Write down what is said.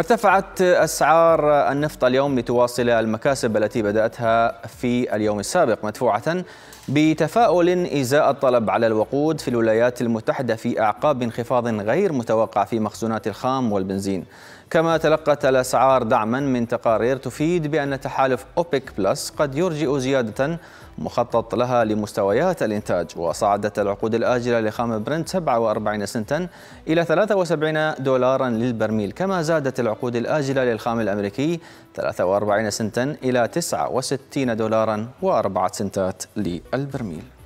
ارتفعت أسعار النفط اليوم لتواصل المكاسب التي بدأتها في اليوم السابق مدفوعة بتفاؤل إزاء الطلب على الوقود في الولايات المتحدة في أعقاب انخفاض غير متوقع في مخزونات الخام والبنزين كما تلقت الأسعار دعما من تقارير تفيد بأن تحالف أوبيك بلس قد يرجئ زيادة مخطط لها لمستويات الإنتاج وصعدت العقود الآجلة لخام برنت 47 سنتا إلى 73 دولارا للبرميل كما زادت العقود الآجلة للخام الأمريكي 43 سنتا إلى 69 دولارا و4 سنتات للبرميل